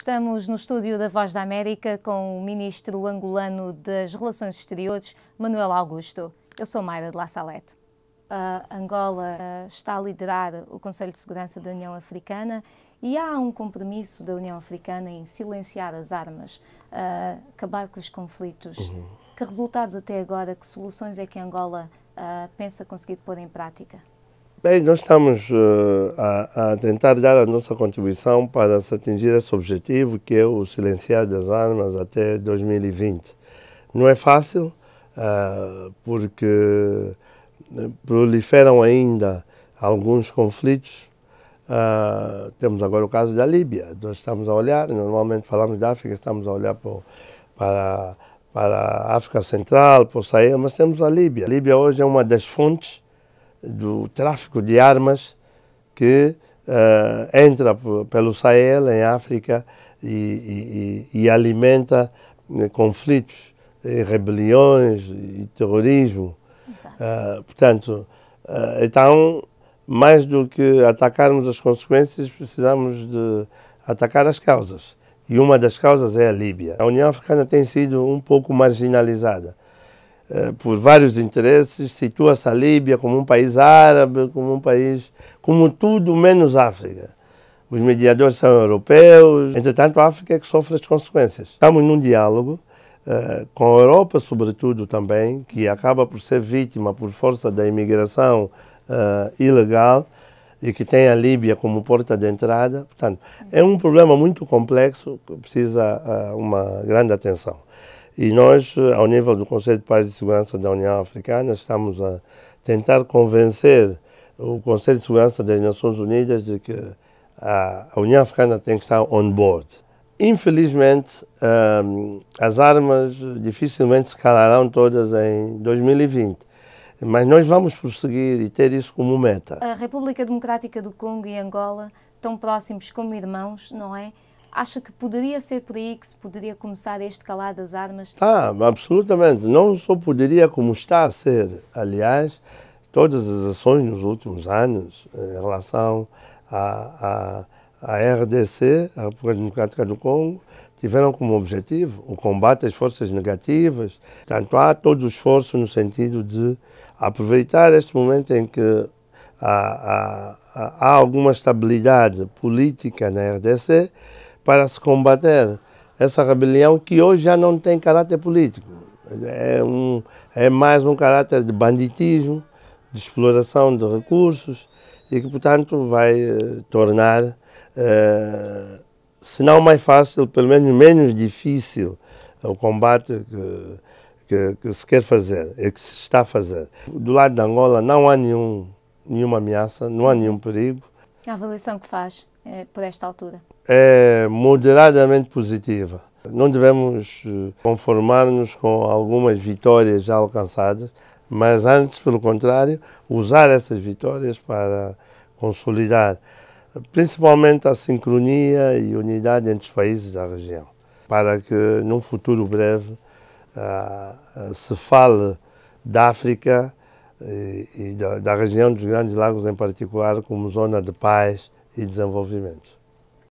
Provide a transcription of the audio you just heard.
Estamos no estúdio da Voz da América com o ministro angolano das Relações Exteriores, Manuel Augusto. Eu sou Mayra de La Salete. A Angola eh, está a liderar o Conselho de Segurança da União Africana e há um compromisso da União Africana em silenciar as armas, eh, acabar com os conflitos. Uhum. Que resultados até agora, que soluções é que Angola eh, pensa conseguir pôr em prática? Bem, nós estamos uh, a, a, tentar dar a nossa contribuição para se atingir esse objetivo, que é o silenciar das armas até 2020. Não é fácil, uh, porque eh, proliferam ainda alguns conflitos. Uh, temos agora o caso da Líbia. Nós estamos a olhar, normalmente falamos da África, estamos a olhar para, para, para a África Central, para o Sahel, mas temos a Líbia. A Líbia hoje é uma das fontes do tráfico de armas que uh, entra pelo Sahel, em África, e, e, e alimenta né, conflitos, e eh, rebeliões e terrorismo. Uh, portanto, uh, então, mais do que atacarmos as consequências, precisamos de atacar as causas. E uma das causas é a Líbia. A União Africana tem sido um pouco marginalizada. Eh, por vários interesses, situa-se a Líbia como um país árabe, como um país, como tudo menos África. Os mediadores são europeus, entretanto a África é que sofre as consequências. Estamos num diálogo eh, com a Europa, sobretudo também, que acaba por ser vítima por força da imigração uh, ilegal e que tem a Líbia como porta de entrada. Portanto, é um problema muito complexo que precisa uh, uma grande atenção. E nós, eh, ao nível do Conselho de Paz e Segurança da União Africana, estamos a tentar convencer o Conselho de Segurança das Nações Unidas de que a União Africana tem que estar on board. Infelizmente, um, ehm, as armas dificilmente se calarão todas em 2020. Mas nós vamos prosseguir e ter isso como meta. A República Democrática do Congo e Angola, tão próximos como irmãos, não é? Acha que poderia ser por aí que se poderia começar este calar das armas? Ah, absolutamente. Não só poderia, como está a ser. Aliás, todas as ações nos últimos anos eh, em relação à, à, à RDC, a República Democrática do Congo, tiveram como objetivo o combate às forças negativas. Portanto, há todo o esforço no sentido de aproveitar este momento em que há, há, há alguma estabilidade política na RDC para se combater essa rebelião que hoje já não tem caráter político. É, um, é mais um caráter de banditismo, de exploração de recursos e que, portanto, vai eh, tornar, eh, se não mais fácil, pelo menos menos difícil o combate que, que, que, se quer fazer e que se está a fazer. Do lado de Angola não há nenhum, nenhuma ameaça, não há nenhum perigo. A avaliação que faz é, por esta altura? é moderadamente positiva. Não devemos eh, conformar-nos com algumas vitórias já alcançadas, mas antes, pelo contrário, usar essas vitórias para consolidar principalmente a sincronia e unidade entre os países da região, para que num futuro breve se fale da África eh, e, da região dos Grandes Lagos em particular como zona de paz e desenvolvimento.